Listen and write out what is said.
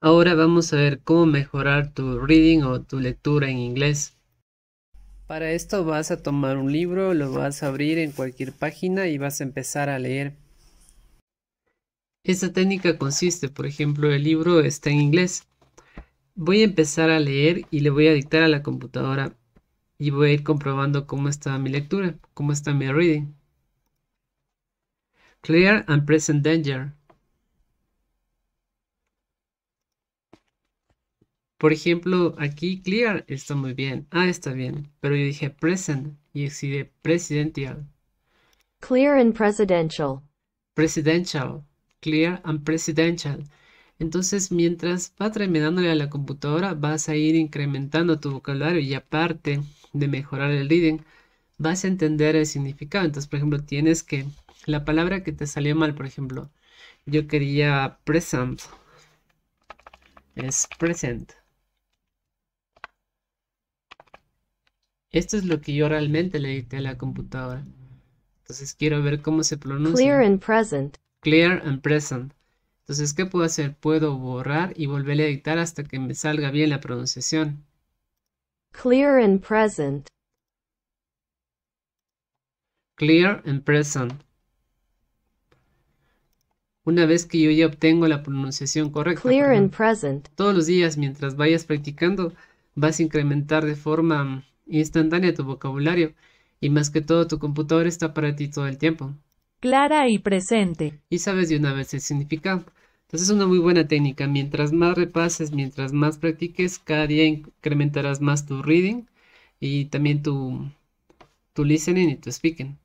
Ahora vamos a ver cómo mejorar tu reading o tu lectura en inglés. Para esto vas a tomar un libro, lo vas a abrir en cualquier página y vas a empezar a leer. Esta técnica consiste, por ejemplo, el libro está en inglés. Voy a empezar a leer y le voy a dictar a la computadora y voy a ir comprobando cómo está mi lectura, cómo está mi reading. Clear and present danger. Por ejemplo, aquí clear está muy bien. Ah, está bien. Pero yo dije present y exige presidential. Clear and presidential. Presidential. Clear and presidential. Entonces, mientras va tremendándole a la computadora, vas a ir incrementando tu vocabulario y aparte de mejorar el reading, vas a entender el significado. Entonces, por ejemplo, tienes que la palabra que te salió mal, por ejemplo, yo quería present. Es present. Esto es lo que yo realmente le edité a la computadora. Entonces quiero ver cómo se pronuncia. Clear and present. Clear and present. Entonces, ¿qué puedo hacer? Puedo borrar y volverle a editar hasta que me salga bien la pronunciación. Clear and present. Clear and present. Una vez que yo ya obtengo la pronunciación correcta. Clear present. Todos los días mientras vayas practicando vas a incrementar de forma instantánea tu vocabulario y más que todo tu computador está para ti todo el tiempo. Clara y presente. Y sabes de una vez el significado. Entonces es una muy buena técnica. Mientras más repases, mientras más practiques, cada día incrementarás más tu reading y también tu, tu listening y tu speaking.